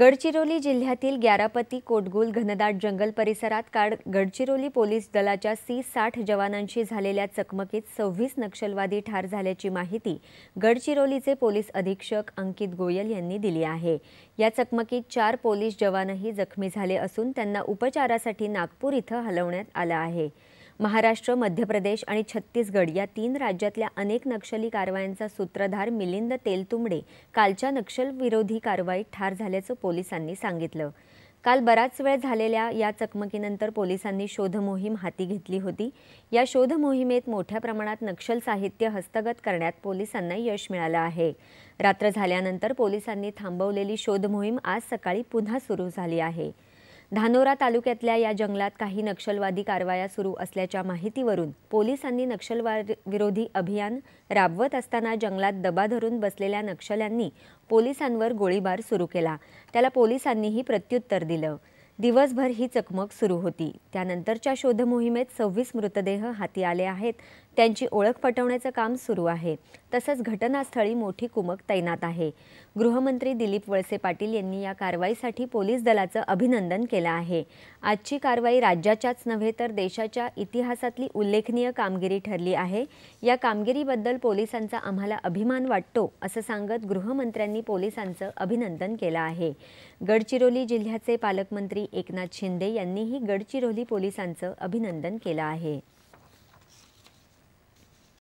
गडचिरोली जिल्ह्यातील ग्यारापती कोटगुल घनदाट जंगल परिसरात काल गडचिरोली पोलीस दलाच्या सी साठ जवानांशी झालेल्या चकमकीत सव्वीस नक्षलवादी ठार झाल्याची माहिती गडचिरोलीचे पोलीस अधीक्षक अंकित गोयल यांनी दिली आहे या चकमकीत चार पोलीस जवानही जखमी झाले असून त्यांना उपचारासाठी नागपूर इथं हलवण्यात आलं आहे महाराष्ट्र मध्य प्रदेश आणि छत्तीसगड या तीन राज्यातल्या अनेक नक्षली कारवायांचा सूत्रधार मिलिंद तेलतुंबडे कालच्या नक्षलविरोधी कारवाईत ठार झाल्याचं पोलिसांनी सांगितलं काल बराच वेळ झालेल्या या चकमकीनंतर पोलिसांनी शोधमोहीम हाती घेतली होती या शोधमोहिमेत मोठ्या प्रमाणात नक्षल साहित्य हस्तगत करण्यात पोलिसांना यश मिळालं आहे रात्र झाल्यानंतर पोलिसांनी थांबवलेली शोधमोहीम आज सकाळी पुन्हा सुरू झाली आहे धानोरा तालुक्यातल्या या जंगलात काही नक्षलवादी कारवाया सुरू असल्याच्या माहितीवरून पोलिसांनी नक्षलवाद विरोधी अभियान राबवत असताना जंगलात दबा धरून बसलेल्या नक्षल्यांनी पोलिसांवर गोळीबार सुरू केला त्याला पोलिसांनीही प्रत्युत्तर दिलं दिवसभर ही चकमक सुरू होती त्यानंतरच्या शोधमोहिमेत सव्वीस मृतदेह हाती आले आहेत त्यांची ओळख पटवण्याचं काम सुरू आहे तसंच घटनास्थळी मोठी कुमक तैनात आहे गृहमंत्री दिलीप वळसे पाटील यांनी या कारवाईसाठी पोलीस दलाचं अभिनंदन केलं आहे आजची कारवाई राज्याच्याच नव्हे तर देशाच्या इतिहासातली उल्लेखनीय कामगिरी ठरली आहे या कामगिरीबद्दल पोलिसांचा आम्हाला अभिमान वाटतो असं सांगत गृहमंत्र्यांनी पोलिसांचं अभिनंदन केलं आहे गडचिरोली जिल्ह्याचे पालकमंत्री एकनाथ शिंदे यांनीही गडचिरोली पोलिसांचं अभिनंदन केलं आहे